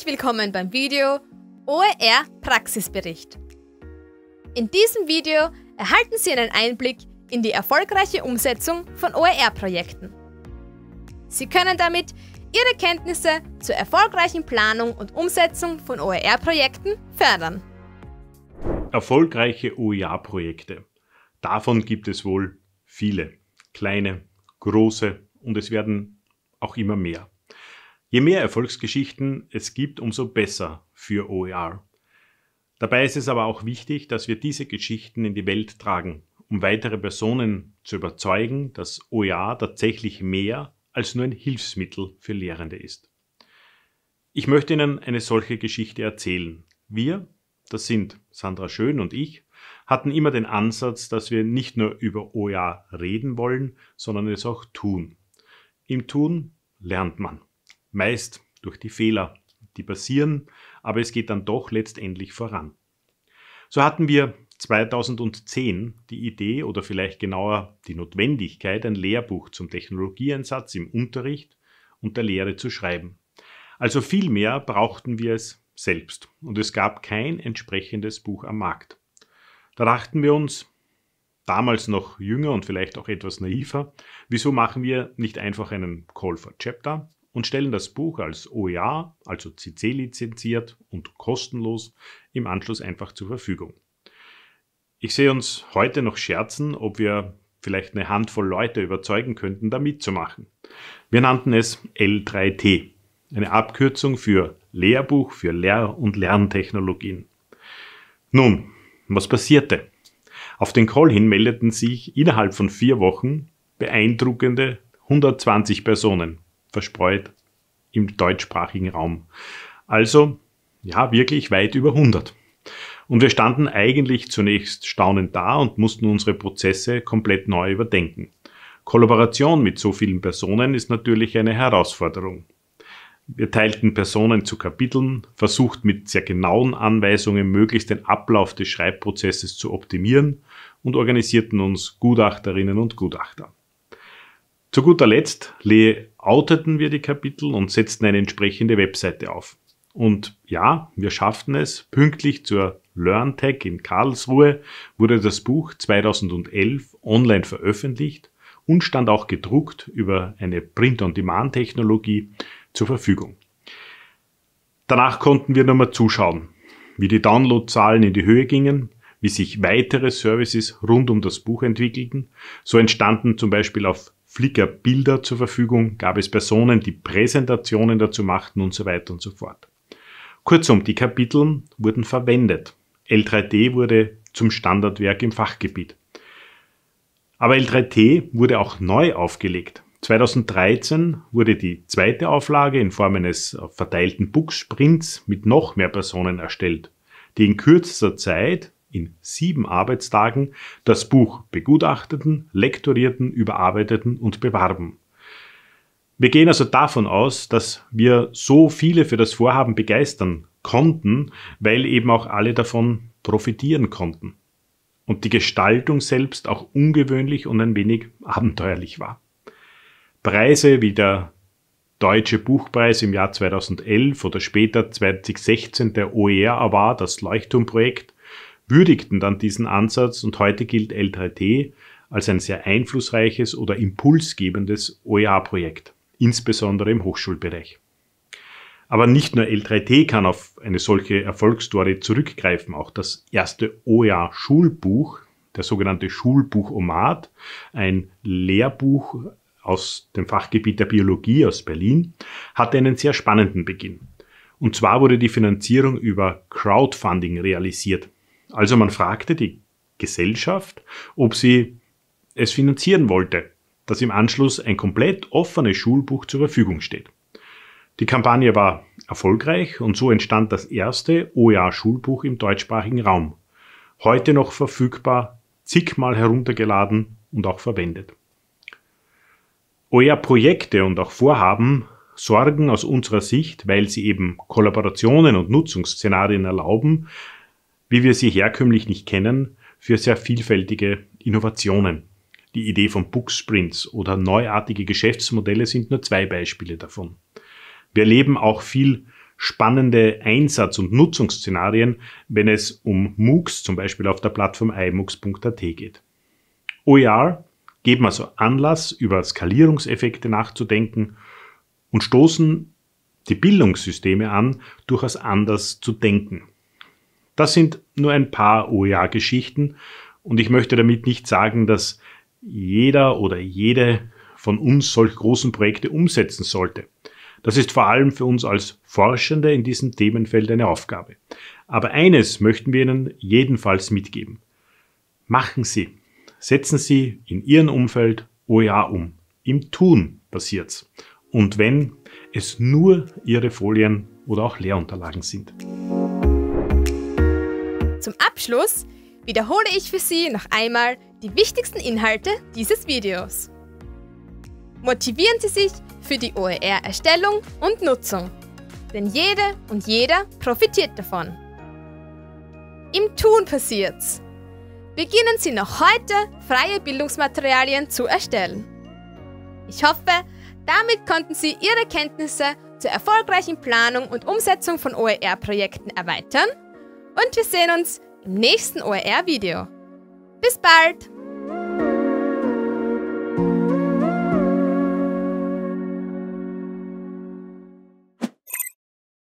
Herzlich willkommen beim Video OER Praxisbericht. In diesem Video erhalten Sie einen Einblick in die erfolgreiche Umsetzung von OER-Projekten. Sie können damit Ihre Kenntnisse zur erfolgreichen Planung und Umsetzung von OER-Projekten fördern. Erfolgreiche OER-Projekte. Davon gibt es wohl viele, kleine, große und es werden auch immer mehr. Je mehr Erfolgsgeschichten es gibt, umso besser für OER. Dabei ist es aber auch wichtig, dass wir diese Geschichten in die Welt tragen, um weitere Personen zu überzeugen, dass OER tatsächlich mehr als nur ein Hilfsmittel für Lehrende ist. Ich möchte Ihnen eine solche Geschichte erzählen. Wir, das sind Sandra Schön und ich, hatten immer den Ansatz, dass wir nicht nur über OER reden wollen, sondern es auch tun. Im Tun lernt man meist durch die Fehler, die passieren, aber es geht dann doch letztendlich voran. So hatten wir 2010 die Idee oder vielleicht genauer die Notwendigkeit, ein Lehrbuch zum Technologieeinsatz im Unterricht und der Lehre zu schreiben. Also vielmehr brauchten wir es selbst und es gab kein entsprechendes Buch am Markt. Da dachten wir uns, damals noch jünger und vielleicht auch etwas naiver, wieso machen wir nicht einfach einen Call for Chapter und stellen das Buch als OEA, also CC lizenziert und kostenlos im Anschluss einfach zur Verfügung. Ich sehe uns heute noch scherzen, ob wir vielleicht eine Handvoll Leute überzeugen könnten, da mitzumachen. Wir nannten es L3T, eine Abkürzung für Lehrbuch für Lehr- und Lerntechnologien. Nun, was passierte? Auf den Call hin meldeten sich innerhalb von vier Wochen beeindruckende 120 Personen verspreut im deutschsprachigen Raum. Also ja, wirklich weit über 100. Und wir standen eigentlich zunächst staunend da und mussten unsere Prozesse komplett neu überdenken. Kollaboration mit so vielen Personen ist natürlich eine Herausforderung. Wir teilten Personen zu Kapiteln, versucht mit sehr genauen Anweisungen möglichst den Ablauf des Schreibprozesses zu optimieren und organisierten uns Gutachterinnen und Gutachter. Zu guter Letzt le outeten wir die Kapitel und setzten eine entsprechende Webseite auf. Und ja, wir schafften es. Pünktlich zur LearnTech in Karlsruhe wurde das Buch 2011 online veröffentlicht und stand auch gedruckt über eine Print-on-Demand-Technologie zur Verfügung. Danach konnten wir nochmal zuschauen, wie die Downloadzahlen in die Höhe gingen, wie sich weitere Services rund um das Buch entwickelten. So entstanden zum Beispiel auf Flickr-Bilder zur Verfügung, gab es Personen, die Präsentationen dazu machten und so weiter und so fort. Kurzum, die Kapitel wurden verwendet. L3D wurde zum Standardwerk im Fachgebiet. Aber L3T wurde auch neu aufgelegt. 2013 wurde die zweite Auflage in Form eines verteilten Booksprints mit noch mehr Personen erstellt, die in kürzester Zeit in sieben Arbeitstagen das Buch begutachteten, lektorierten, überarbeiteten und bewarben. Wir gehen also davon aus, dass wir so viele für das Vorhaben begeistern konnten, weil eben auch alle davon profitieren konnten und die Gestaltung selbst auch ungewöhnlich und ein wenig abenteuerlich war. Preise wie der Deutsche Buchpreis im Jahr 2011 oder später 2016 der OER Award, das Leuchtturmprojekt, würdigten dann diesen Ansatz und heute gilt L3T als ein sehr einflussreiches oder impulsgebendes OER-Projekt, insbesondere im Hochschulbereich. Aber nicht nur L3T kann auf eine solche Erfolgsstory zurückgreifen, auch das erste OER-Schulbuch, der sogenannte Schulbuch-Omat, ein Lehrbuch aus dem Fachgebiet der Biologie aus Berlin, hatte einen sehr spannenden Beginn. Und zwar wurde die Finanzierung über Crowdfunding realisiert. Also man fragte die Gesellschaft, ob sie es finanzieren wollte, dass im Anschluss ein komplett offenes Schulbuch zur Verfügung steht. Die Kampagne war erfolgreich und so entstand das erste OER-Schulbuch im deutschsprachigen Raum. Heute noch verfügbar, zigmal heruntergeladen und auch verwendet. OER-Projekte und auch Vorhaben sorgen aus unserer Sicht, weil sie eben Kollaborationen und Nutzungsszenarien erlauben, wie wir sie herkömmlich nicht kennen, für sehr vielfältige Innovationen. Die Idee von Booksprints oder neuartige Geschäftsmodelle sind nur zwei Beispiele davon. Wir erleben auch viel spannende Einsatz- und Nutzungsszenarien, wenn es um MOOCs zum Beispiel auf der Plattform imux.at geht. OER geben also Anlass, über Skalierungseffekte nachzudenken und stoßen die Bildungssysteme an, durchaus anders zu denken. Das sind nur ein paar OER-Geschichten und ich möchte damit nicht sagen, dass jeder oder jede von uns solch großen Projekte umsetzen sollte. Das ist vor allem für uns als Forschende in diesem Themenfeld eine Aufgabe. Aber eines möchten wir Ihnen jedenfalls mitgeben. Machen Sie, setzen Sie in Ihrem Umfeld OER um. Im Tun passiert's. Und wenn es nur Ihre Folien oder auch Lehrunterlagen sind. Zum Abschluss wiederhole ich für Sie noch einmal die wichtigsten Inhalte dieses Videos. Motivieren Sie sich für die OER-Erstellung und Nutzung, denn jede und jeder profitiert davon. Im Tun passiert's. Beginnen Sie noch heute, freie Bildungsmaterialien zu erstellen. Ich hoffe, damit konnten Sie Ihre Kenntnisse zur erfolgreichen Planung und Umsetzung von OER-Projekten erweitern und wir sehen uns im nächsten OER-Video. Bis bald!